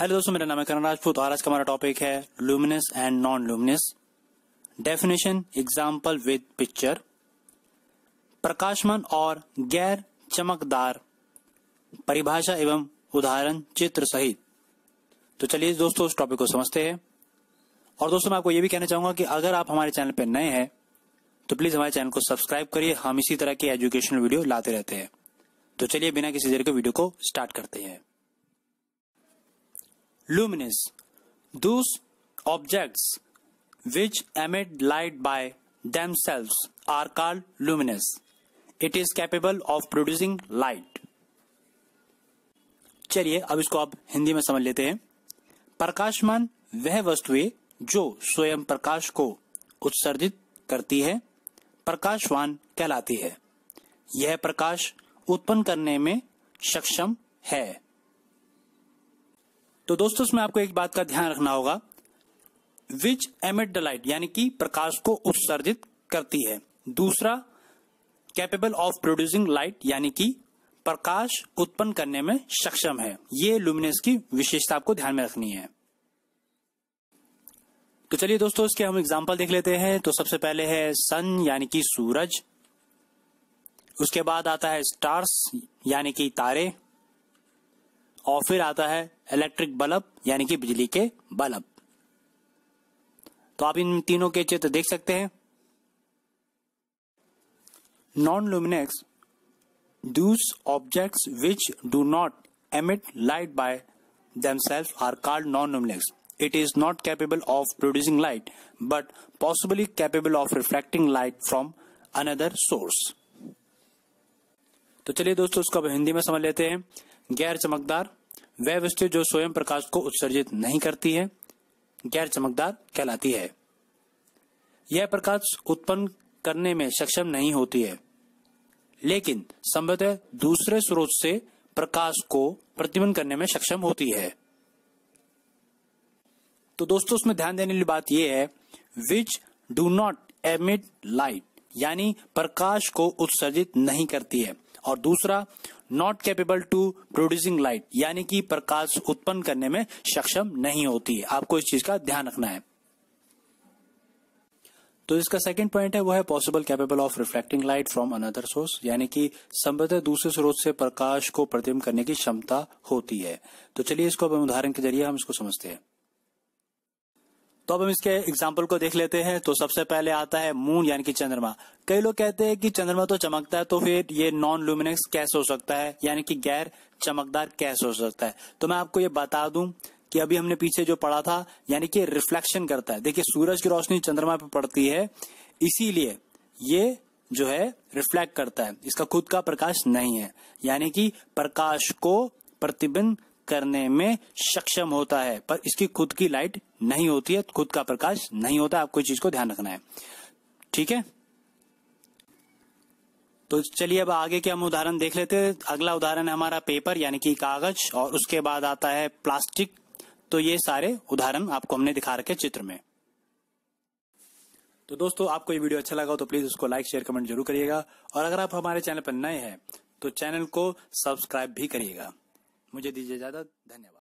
Hello दोस्तों मेरा नाम है करण राजपूत और आज का हमारा टॉपिक है luminous and non luminous definition example with picture प्रकाशमान और गैर चमकदार परिभाषा एवं उदाहरण चित्र सहित तो चलिए दोस्तों उस टॉपिक को समझते हैं और दोस्तों मैं आपको ये भी कहना चाहूंगा कि अगर आप हमारे चैनल पर नए हैं तो प्लीज हमारे चैनल को सब्सक्राइब करिए हम इसी तरह के एजुकेशनल वीडियो लाते रहते हैं तो चलिए बिना किसी देर के वीडियो को स्टार्ट करते हैं luminous. Those objects which emit light by themselves are called luminous. It is capable of producing light. चलिए अब इसको आप हिंदी में समझ लेते हैं प्रकाशमान वह वस्तु जो स्वयं प्रकाश को उत्सर्जित करती है प्रकाशवान कहलाती है यह प्रकाश उत्पन्न करने में सक्षम है तो दोस्तों इसमें आपको एक बात का ध्यान रखना होगा विच एमिट द लाइट यानी कि प्रकाश को उत्सर्जित करती है दूसरा कैपेबल ऑफ प्रोड्यूसिंग लाइट यानी कि प्रकाश उत्पन्न करने में सक्षम है ये लुमिनस की विशेषता आपको ध्यान में रखनी है तो चलिए दोस्तों इसके हम एग्जाम्पल देख लेते हैं तो सबसे पहले है सन यानी कि सूरज उसके बाद आता है स्टार्स यानी कि तारे और फिर आता है इलेक्ट्रिक बल्ब यानी कि बिजली के बल्ब तो आप इन तीनों के चित्र देख सकते हैं non luminous those objects which do not emit light by themselves are called non luminous It is not capable of producing light, but possibly capable of reflecting light from another source. तो चलिए दोस्तों उसको अब हिंदी में समझ लेते हैं गैर चमकदार वह वस्तु जो स्वयं प्रकाश को उत्सर्जित नहीं करती है गैर चमकदार कहलाती है यह प्रकाश उत्पन्न करने में सक्षम नहीं होती है लेकिन संभवतः दूसरे स्रोत से प्रकाश को प्रतिबंध करने में सक्षम होती है तो दोस्तों उसमें ध्यान देने वाली बात यह है which do not emit light यानी प्रकाश को उत्सर्जित नहीं करती है और दूसरा not capable to producing light यानी कि प्रकाश उत्पन्न करने में सक्षम नहीं होती है आपको इस चीज का ध्यान रखना है तो इसका सेकंड पॉइंट है वो है possible capable of reflecting light from another source यानी कि संभवतः दूसरे स्रोत से प्रकाश को प्रतिबिंब करने की क्षमता होती है तो चलिए इसको अब उदाहरण के जरिए हम इसको समझते हैं तो अब हम इसके एग्जाम्पल को देख लेते हैं तो सबसे पहले आता है मून यानी कि चंद्रमा कई लोग कहते हैं कि चंद्रमा तो चमकता है तो फिर ये नॉन लुमिनेंस कैसे हो सकता है यानी कि गैर चमकदार कैसे हो सकता है तो मैं आपको ये बता दू कि अभी हमने पीछे जो पढ़ा था यानी कि रिफ्लेक्शन करता है देखिए सूरज की रोशनी चंद्रमा पर पड़ती है इसीलिए ये जो है रिफ्लेक्ट करता है इसका खुद का प्रकाश नहीं है यानी कि प्रकाश को प्रतिबिंब करने में सक्षम होता है पर इसकी खुद की लाइट नहीं होती है खुद का प्रकाश नहीं होता आपको इस चीज को ध्यान रखना है ठीक है तो चलिए अब आगे के हम उदाहरण देख लेते हैं अगला उदाहरण है हमारा पेपर यानी कि कागज और उसके बाद आता है प्लास्टिक तो ये सारे उदाहरण आपको हमने दिखा रखे चित्र में तो दोस्तों आपको ये वीडियो अच्छा लगा तो प्लीज उसको लाइक शेयर कमेंट जरूर करिएगा और अगर आप हमारे चैनल पर नए हैं तो चैनल को सब्सक्राइब भी करिएगा मुझे दीजिए इजाजत धन्यवाद